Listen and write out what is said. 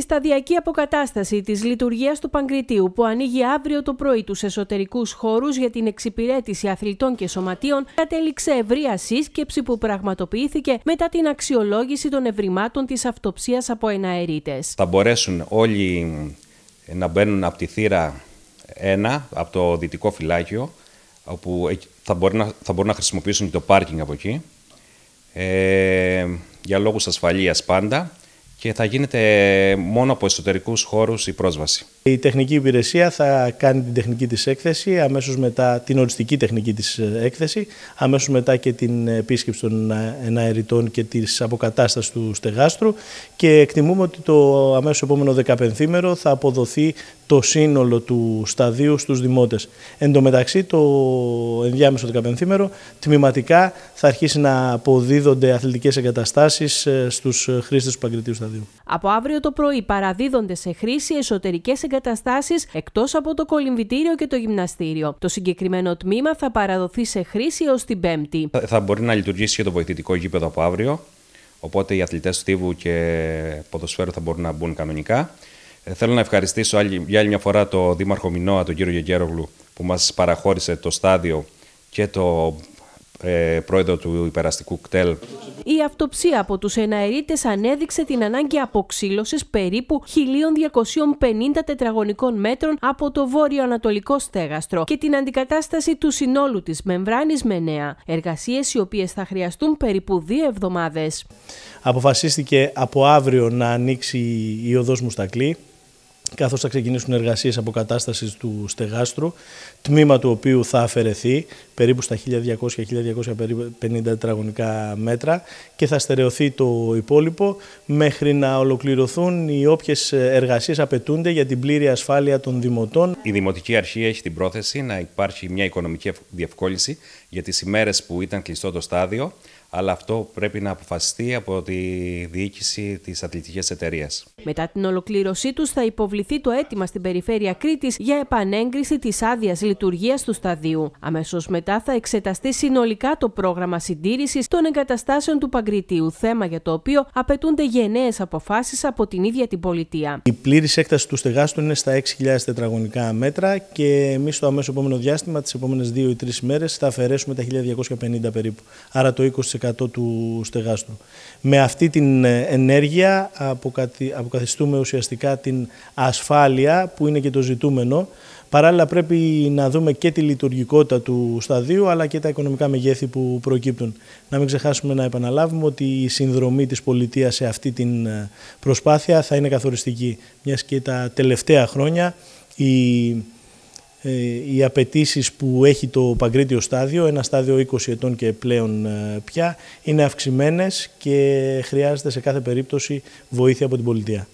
στη σταδιακή αποκατάσταση της λειτουργίας του Παγκριτίου που ανοίγει αύριο το πρωί τους εσωτερικούς χώρους για την εξυπηρέτηση αθλητών και σωματείων κατέληξε ευρείας σύσκεψη που πραγματοποιήθηκε μετά την αξιολόγηση των ευρημάτων της αυτοψίας από εναερίτες. Θα μπορέσουν όλοι να μπαίνουν από τη θύρα 1, από το δυτικό φυλάκιο, όπου θα μπορούν να, θα μπορούν να χρησιμοποιήσουν και το πάρκινγκ από εκεί, ε, για λόγους ασφαλείας πάντα και θα γίνεται μόνο από εσωτερικούς χώρους η πρόσβαση. Η τεχνική υπηρεσία θα κάνει την τεχνική της έκθεση, αμέσως μετά την οριστική τεχνική της ε, έκθεση, αμέσως μετά και την επίσκεψη των ε, εναερητών και της αποκατάστασης του στεγάστρου και εκτιμούμε ότι το αμέσως επόμενο δεκαπενθήμερο θα αποδοθεί το σύνολο του σταδίου στους δημότες. Εν τω μεταξύ το ενδιάμεσο δεκαπενθήμερο τμηματικά θα αρχίσει να αποδίδονται αθλητικές εγκαταστάσεις ε, στους χρήστες του Παγκριτίου από αύριο το πρωί παραδίδονται σε χρήση εσωτερικές εγκαταστάσεις εκτός από το κολυμβητήριο και το γυμναστήριο. Το συγκεκριμένο τμήμα θα παραδοθεί σε χρήση ως την Πέμπτη. Ε, θα, μπορεί να λειτουργήσει και το βοηθητικό γήπεδο από αύριο. Οπότε οι αθλητές στίβου και ποδοσφαίρου θα μπορούν να μπουν κανονικά. Ε, θέλω να ευχαριστήσω άλλη, για άλλη μια φορά το Δήμαρχο Μινώα, τον κύριο Γεγέρογλου, που μας παραχώρησε το στάδιο και το ε, πρόεδρο του υπεραστικού κτέλ. Η αυτοψία από τους εναερίτες ανέδειξε την ανάγκη αποξύλωσης περίπου 1250 τετραγωνικών μέτρων από το βόρειο-ανατολικό στέγαστρο και την αντικατάσταση του συνόλου της μεμβράνης με νέα. Εργασίες οι οποίες θα χρειαστούν περίπου δύο εβδομάδες. Αποφασίστηκε από αύριο να ανοίξει η οδός Μουστακλή καθώς θα ξεκινήσουν εργασίες αποκατάστασης του στεγάστρου, τμήμα του οποίου θα αφαιρεθεί περίπου στα 1200-1250 τετραγωνικά μέτρα και θα στερεωθεί το υπόλοιπο μέχρι να ολοκληρωθούν οι όποιες εργασίες απαιτούνται για την πλήρη ασφάλεια των δημοτών. Η Δημοτική Αρχή έχει την πρόθεση να υπάρχει μια οικονομική διευκόλυνση για τις ημέρες που ήταν κλειστό το στάδιο, αλλά αυτό πρέπει να αποφασιστεί από τη διοίκηση της αθλητικής εταιρείας. Μετά την ολοκλήρωσή τους, θα υποβληθεί το αίτημα στην Περιφέρεια Κρήτης για επανέγκριση της άδειας λειτουργίας του σταδίου. Αμέσως μετά θα εξεταστεί συνολικά το πρόγραμμα συντήρησης των εγκαταστάσεων του Παγκριτίου, θέμα για το οποίο απαιτούνται γενναίες αποφάσεις από την ίδια την πολιτεία. Η πλήρης έκταση του στεγάστου είναι στα 6.000 τετραγωνικά μέτρα και εμείς στο αμέσω επόμενο διάστημα, τις επόμενες 2 ή 3 μέρες θα αφαιρέσουμε τα 1.250 περίπου. Άρα το 20% του στεγάστου. Με αυτή την ε, ενέργεια αποκαθιστούμε ουσιαστικά την ασφάλεια που είναι και το ζητούμενο. Παράλληλα πρέπει να δούμε και τη λειτουργικότητα του σταδίου αλλά και τα οικονομικά μεγέθη που προκύπτουν. Να μην ξεχάσουμε να επαναλάβουμε ότι η συνδρομή της πολιτείας σε αυτή την ε, προσπάθεια θα είναι καθοριστική, μιας και τα τελευταία χρόνια η ε, οι απαιτήσεις που έχει το Παγκρίτιο στάδιο, ένα στάδιο 20 ετών και πλέον ε, πια, είναι αυξημένες και χρειάζεται σε κάθε περίπτωση βοήθεια από την πολιτεία.